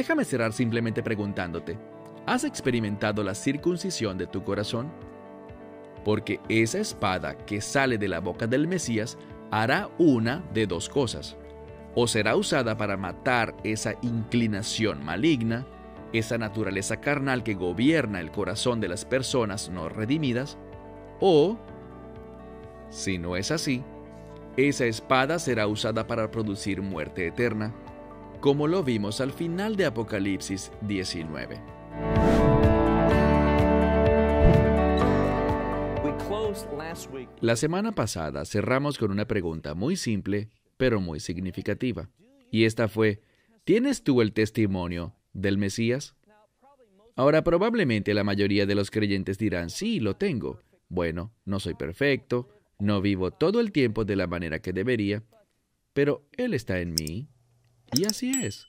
Déjame cerrar simplemente preguntándote, ¿has experimentado la circuncisión de tu corazón? Porque esa espada que sale de la boca del Mesías hará una de dos cosas. O será usada para matar esa inclinación maligna, esa naturaleza carnal que gobierna el corazón de las personas no redimidas, o, si no es así, esa espada será usada para producir muerte eterna, como lo vimos al final de Apocalipsis 19. La semana pasada cerramos con una pregunta muy simple, pero muy significativa. Y esta fue, ¿tienes tú el testimonio del Mesías? Ahora probablemente la mayoría de los creyentes dirán, sí, lo tengo. Bueno, no soy perfecto, no vivo todo el tiempo de la manera que debería, pero Él está en mí y así es.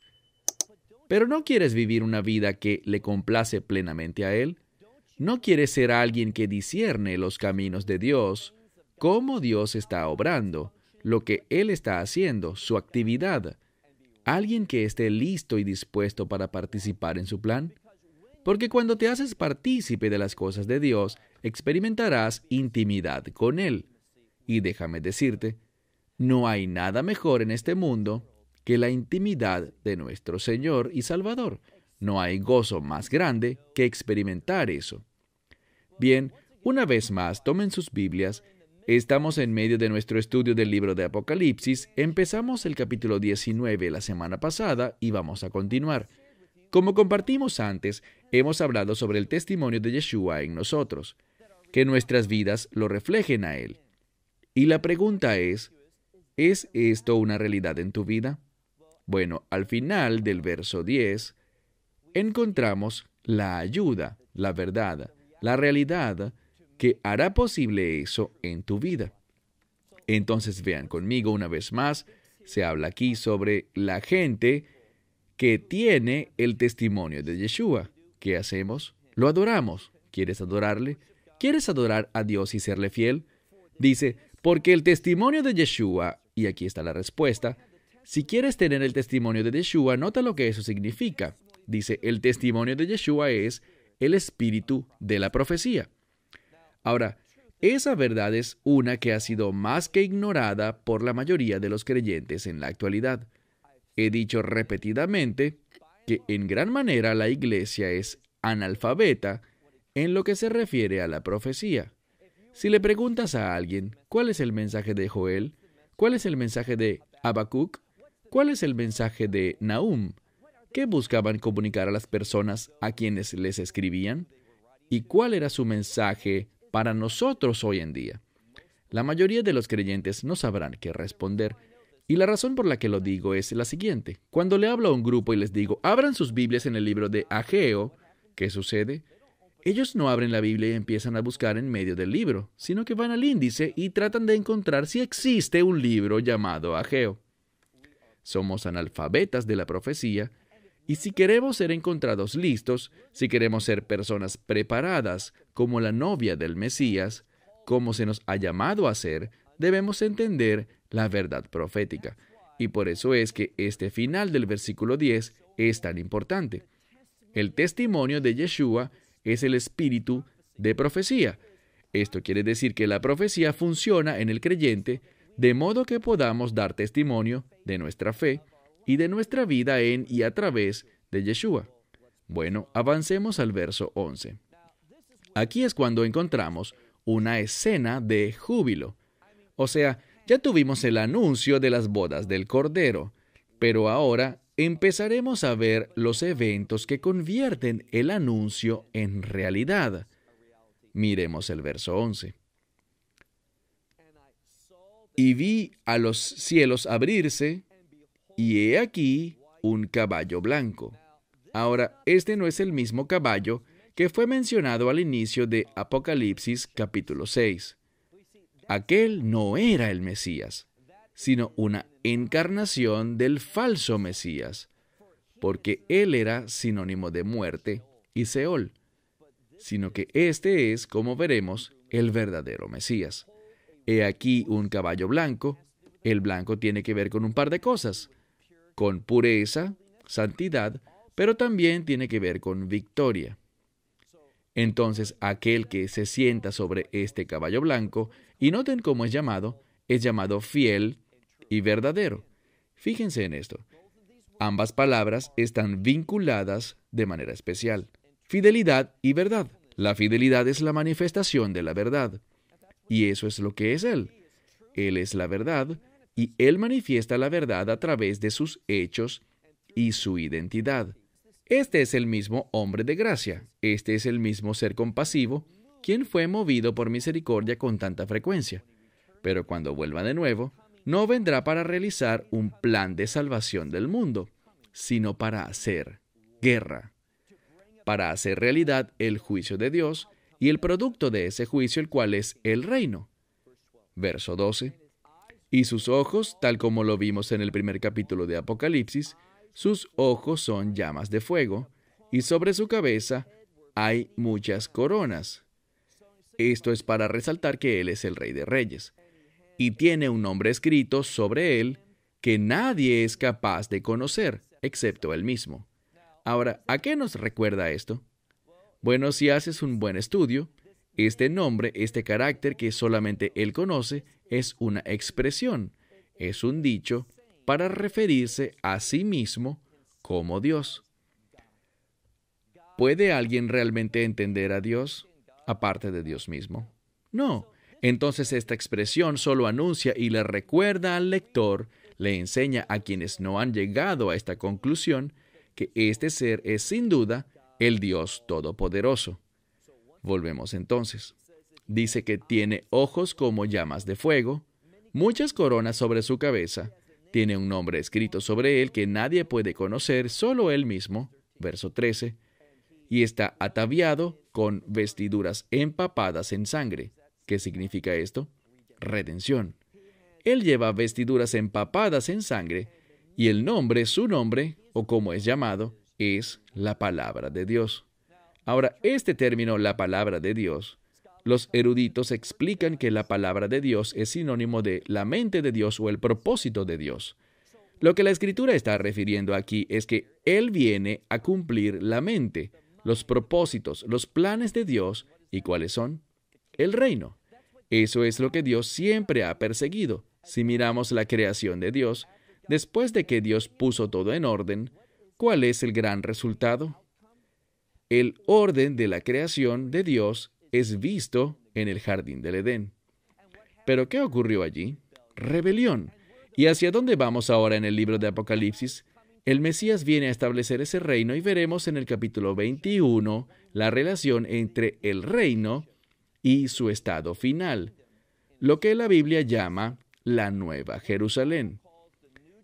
Pero no quieres vivir una vida que le complace plenamente a Él. No quieres ser alguien que discierne los caminos de Dios, cómo Dios está obrando, lo que Él está haciendo, su actividad. Alguien que esté listo y dispuesto para participar en su plan. Porque cuando te haces partícipe de las cosas de Dios, experimentarás intimidad con Él. Y déjame decirte, no hay nada mejor en este mundo que la intimidad de nuestro Señor y Salvador. No hay gozo más grande que experimentar eso. Bien, una vez más, tomen sus Biblias. Estamos en medio de nuestro estudio del libro de Apocalipsis. Empezamos el capítulo 19 la semana pasada y vamos a continuar. Como compartimos antes, hemos hablado sobre el testimonio de Yeshua en nosotros, que nuestras vidas lo reflejen a Él. Y la pregunta es, ¿es esto una realidad en tu vida? Bueno, al final del verso 10 encontramos la ayuda, la verdad, la realidad que hará posible eso en tu vida. Entonces vean conmigo una vez más, se habla aquí sobre la gente que tiene el testimonio de Yeshua. ¿Qué hacemos? Lo adoramos. ¿Quieres adorarle? ¿Quieres adorar a Dios y serle fiel? Dice, porque el testimonio de Yeshua, y aquí está la respuesta, si quieres tener el testimonio de Yeshua, nota lo que eso significa. Dice, el testimonio de Yeshua es el espíritu de la profecía. Ahora, esa verdad es una que ha sido más que ignorada por la mayoría de los creyentes en la actualidad. He dicho repetidamente que en gran manera la iglesia es analfabeta en lo que se refiere a la profecía. Si le preguntas a alguien cuál es el mensaje de Joel, cuál es el mensaje de Habacuc, ¿Cuál es el mensaje de Nahum? ¿Qué buscaban comunicar a las personas a quienes les escribían? ¿Y cuál era su mensaje para nosotros hoy en día? La mayoría de los creyentes no sabrán qué responder. Y la razón por la que lo digo es la siguiente. Cuando le hablo a un grupo y les digo, abran sus Biblias en el libro de Ageo, ¿qué sucede? Ellos no abren la Biblia y empiezan a buscar en medio del libro, sino que van al índice y tratan de encontrar si existe un libro llamado Ageo somos analfabetas de la profecía, y si queremos ser encontrados listos, si queremos ser personas preparadas como la novia del Mesías, como se nos ha llamado a ser, debemos entender la verdad profética. Y por eso es que este final del versículo 10 es tan importante. El testimonio de Yeshua es el espíritu de profecía. Esto quiere decir que la profecía funciona en el creyente de modo que podamos dar testimonio de nuestra fe y de nuestra vida en y a través de Yeshua. Bueno, avancemos al verso 11. Aquí es cuando encontramos una escena de júbilo. O sea, ya tuvimos el anuncio de las bodas del Cordero, pero ahora empezaremos a ver los eventos que convierten el anuncio en realidad. Miremos el verso 11 y vi a los cielos abrirse, y he aquí un caballo blanco. Ahora, este no es el mismo caballo que fue mencionado al inicio de Apocalipsis capítulo 6. Aquel no era el Mesías, sino una encarnación del falso Mesías, porque él era sinónimo de muerte y Seol, sino que este es, como veremos, el verdadero Mesías. He aquí un caballo blanco. El blanco tiene que ver con un par de cosas, con pureza, santidad, pero también tiene que ver con victoria. Entonces aquel que se sienta sobre este caballo blanco, y noten cómo es llamado, es llamado fiel y verdadero. Fíjense en esto. Ambas palabras están vinculadas de manera especial. Fidelidad y verdad. La fidelidad es la manifestación de la verdad. Y eso es lo que es Él. Él es la verdad y Él manifiesta la verdad a través de sus hechos y su identidad. Este es el mismo hombre de gracia, este es el mismo ser compasivo, quien fue movido por misericordia con tanta frecuencia. Pero cuando vuelva de nuevo, no vendrá para realizar un plan de salvación del mundo, sino para hacer guerra, para hacer realidad el juicio de Dios y el producto de ese juicio, el cual es el reino. Verso 12. Y sus ojos, tal como lo vimos en el primer capítulo de Apocalipsis, sus ojos son llamas de fuego, y sobre su cabeza hay muchas coronas. Esto es para resaltar que Él es el Rey de Reyes, y tiene un nombre escrito sobre Él que nadie es capaz de conocer, excepto Él mismo. Ahora, ¿a qué nos recuerda esto? Bueno, si haces un buen estudio, este nombre, este carácter que solamente él conoce, es una expresión, es un dicho para referirse a sí mismo como Dios. ¿Puede alguien realmente entender a Dios aparte de Dios mismo? No. Entonces esta expresión solo anuncia y le recuerda al lector, le enseña a quienes no han llegado a esta conclusión, que este ser es sin duda el Dios Todopoderoso. Volvemos entonces. Dice que tiene ojos como llamas de fuego, muchas coronas sobre su cabeza, tiene un nombre escrito sobre él que nadie puede conocer, solo él mismo, verso 13, y está ataviado con vestiduras empapadas en sangre. ¿Qué significa esto? Redención. Él lleva vestiduras empapadas en sangre, y el nombre, su nombre, o como es llamado, es la palabra de Dios. Ahora, este término, la palabra de Dios, los eruditos explican que la palabra de Dios es sinónimo de la mente de Dios o el propósito de Dios. Lo que la escritura está refiriendo aquí es que Él viene a cumplir la mente, los propósitos, los planes de Dios, ¿y cuáles son? El reino. Eso es lo que Dios siempre ha perseguido. Si miramos la creación de Dios, después de que Dios puso todo en orden, ¿Cuál es el gran resultado? El orden de la creación de Dios es visto en el jardín del Edén. Pero ¿qué ocurrió allí? Rebelión. ¿Y hacia dónde vamos ahora en el libro de Apocalipsis? El Mesías viene a establecer ese reino y veremos en el capítulo 21 la relación entre el reino y su estado final, lo que la Biblia llama la Nueva Jerusalén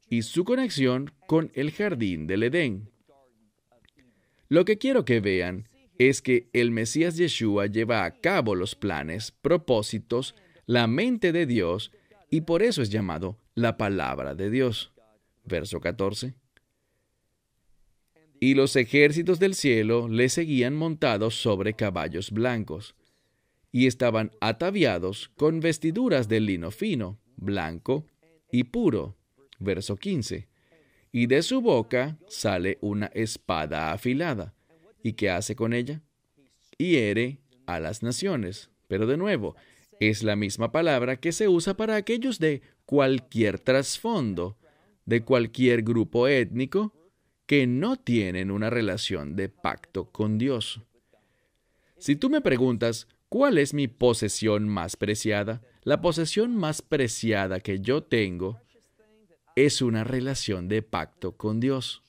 y su conexión con el jardín del Edén. Lo que quiero que vean es que el Mesías Yeshua lleva a cabo los planes, propósitos, la mente de Dios, y por eso es llamado la palabra de Dios. Verso 14. Y los ejércitos del cielo le seguían montados sobre caballos blancos, y estaban ataviados con vestiduras de lino fino, blanco y puro, verso 15. Y de su boca sale una espada afilada. ¿Y qué hace con ella? Hiere a las naciones. Pero de nuevo, es la misma palabra que se usa para aquellos de cualquier trasfondo, de cualquier grupo étnico, que no tienen una relación de pacto con Dios. Si tú me preguntas, ¿cuál es mi posesión más preciada? La posesión más preciada que yo tengo es una relación de pacto con Dios.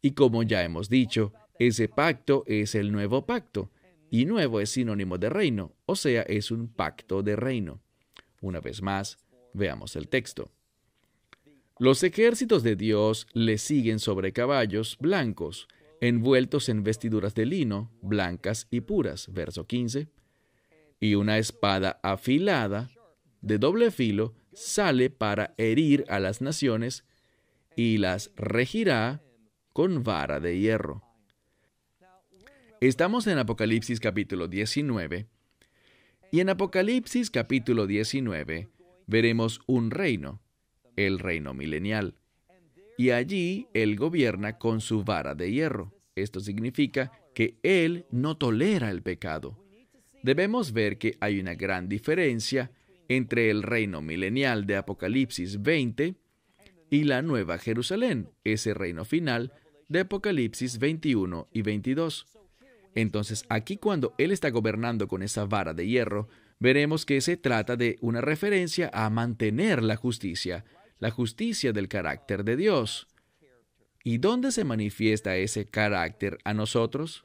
Y como ya hemos dicho, ese pacto es el nuevo pacto, y nuevo es sinónimo de reino, o sea, es un pacto de reino. Una vez más, veamos el texto. Los ejércitos de Dios le siguen sobre caballos blancos, envueltos en vestiduras de lino, blancas y puras, verso 15, y una espada afilada, de doble filo, sale para herir a las naciones y las regirá con vara de hierro. Estamos en Apocalipsis capítulo 19 y en Apocalipsis capítulo 19 veremos un reino, el reino milenial, y allí él gobierna con su vara de hierro. Esto significa que él no tolera el pecado. Debemos ver que hay una gran diferencia entre el reino milenial de Apocalipsis 20 y la Nueva Jerusalén, ese reino final de Apocalipsis 21 y 22. Entonces, aquí cuando Él está gobernando con esa vara de hierro, veremos que se trata de una referencia a mantener la justicia, la justicia del carácter de Dios. ¿Y dónde se manifiesta ese carácter a nosotros?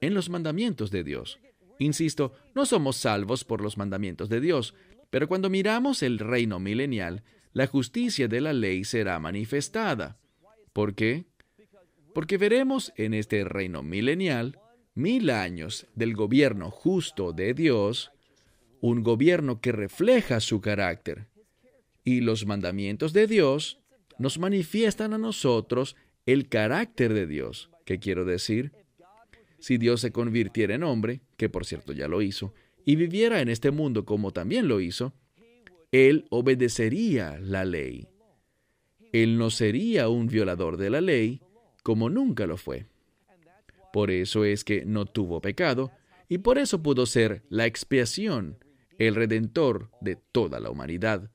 En los mandamientos de Dios. Insisto, no somos salvos por los mandamientos de Dios, pero cuando miramos el reino milenial, la justicia de la ley será manifestada. ¿Por qué? Porque veremos en este reino milenial mil años del gobierno justo de Dios, un gobierno que refleja su carácter. Y los mandamientos de Dios nos manifiestan a nosotros el carácter de Dios. ¿Qué quiero decir? Si Dios se convirtiera en hombre, que por cierto ya lo hizo, y viviera en este mundo como también lo hizo, él obedecería la ley. Él no sería un violador de la ley como nunca lo fue. Por eso es que no tuvo pecado y por eso pudo ser la expiación, el redentor de toda la humanidad,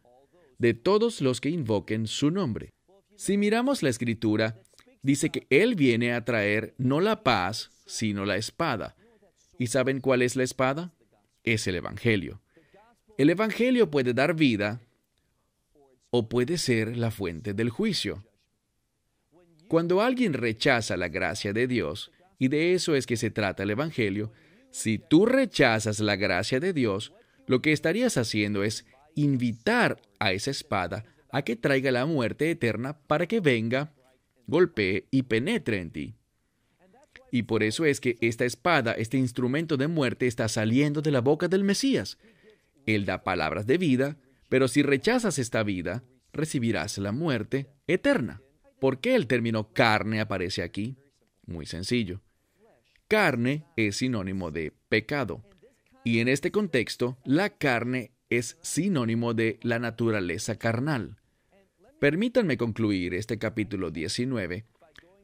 de todos los que invoquen su nombre. Si miramos la escritura, dice que Él viene a traer no la paz, sino la espada. ¿Y saben cuál es la espada? es el Evangelio. El Evangelio puede dar vida o puede ser la fuente del juicio. Cuando alguien rechaza la gracia de Dios, y de eso es que se trata el Evangelio, si tú rechazas la gracia de Dios, lo que estarías haciendo es invitar a esa espada a que traiga la muerte eterna para que venga, golpee y penetre en ti. Y por eso es que esta espada, este instrumento de muerte, está saliendo de la boca del Mesías. Él da palabras de vida, pero si rechazas esta vida, recibirás la muerte eterna. ¿Por qué el término carne aparece aquí? Muy sencillo. Carne es sinónimo de pecado. Y en este contexto, la carne es sinónimo de la naturaleza carnal. Permítanme concluir este capítulo 19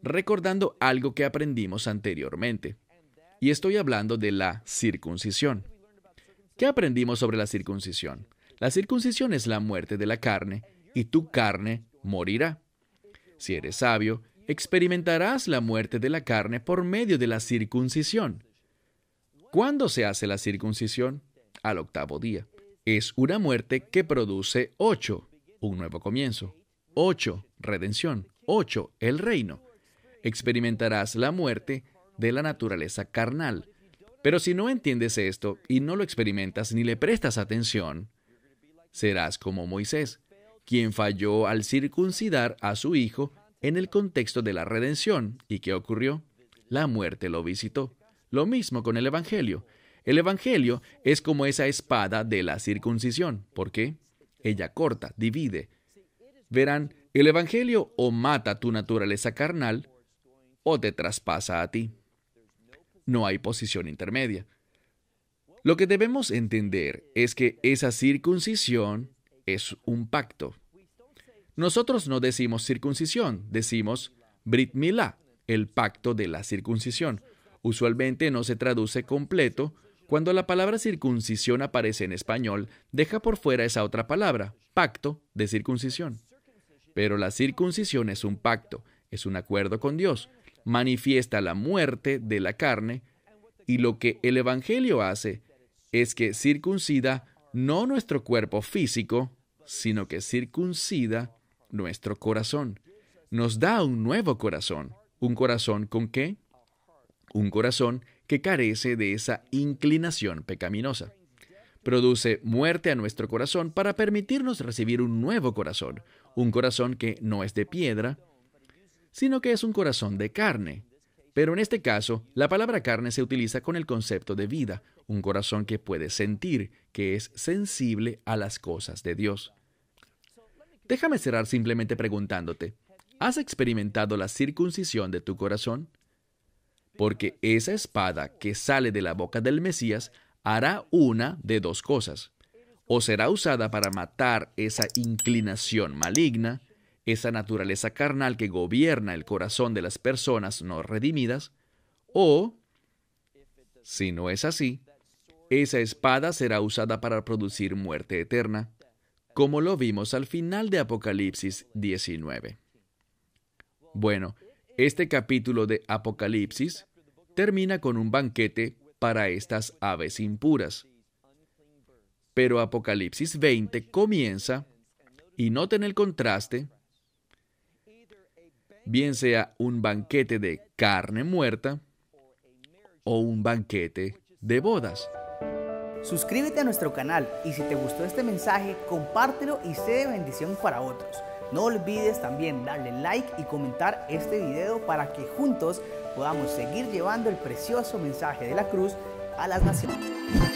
recordando algo que aprendimos anteriormente. Y estoy hablando de la circuncisión. ¿Qué aprendimos sobre la circuncisión? La circuncisión es la muerte de la carne, y tu carne morirá. Si eres sabio, experimentarás la muerte de la carne por medio de la circuncisión. ¿Cuándo se hace la circuncisión? Al octavo día. Es una muerte que produce ocho, un nuevo comienzo. Ocho, redención. Ocho, el reino experimentarás la muerte de la naturaleza carnal. Pero si no entiendes esto y no lo experimentas ni le prestas atención, serás como Moisés, quien falló al circuncidar a su hijo en el contexto de la redención. ¿Y qué ocurrió? La muerte lo visitó. Lo mismo con el Evangelio. El Evangelio es como esa espada de la circuncisión. ¿Por qué? Ella corta, divide. Verán, el Evangelio o mata tu naturaleza carnal o te traspasa a ti. No hay posición intermedia. Lo que debemos entender es que esa circuncisión es un pacto. Nosotros no decimos circuncisión, decimos Brit Milá, el pacto de la circuncisión. Usualmente no se traduce completo. Cuando la palabra circuncisión aparece en español, deja por fuera esa otra palabra, pacto de circuncisión. Pero la circuncisión es un pacto, es un acuerdo con Dios, manifiesta la muerte de la carne y lo que el Evangelio hace es que circuncida no nuestro cuerpo físico, sino que circuncida nuestro corazón. Nos da un nuevo corazón. ¿Un corazón con qué? Un corazón que carece de esa inclinación pecaminosa. Produce muerte a nuestro corazón para permitirnos recibir un nuevo corazón, un corazón que no es de piedra, sino que es un corazón de carne. Pero en este caso, la palabra carne se utiliza con el concepto de vida, un corazón que puede sentir, que es sensible a las cosas de Dios. Déjame cerrar simplemente preguntándote, ¿has experimentado la circuncisión de tu corazón? Porque esa espada que sale de la boca del Mesías hará una de dos cosas. O será usada para matar esa inclinación maligna, esa naturaleza carnal que gobierna el corazón de las personas no redimidas, o, si no es así, esa espada será usada para producir muerte eterna, como lo vimos al final de Apocalipsis 19. Bueno, este capítulo de Apocalipsis termina con un banquete para estas aves impuras. Pero Apocalipsis 20 comienza, y noten el contraste, bien sea un banquete de carne muerta o un banquete de bodas. Suscríbete a nuestro canal y si te gustó este mensaje, compártelo y sé de bendición para otros. No olvides también darle like y comentar este video para que juntos podamos seguir llevando el precioso mensaje de la cruz a las naciones.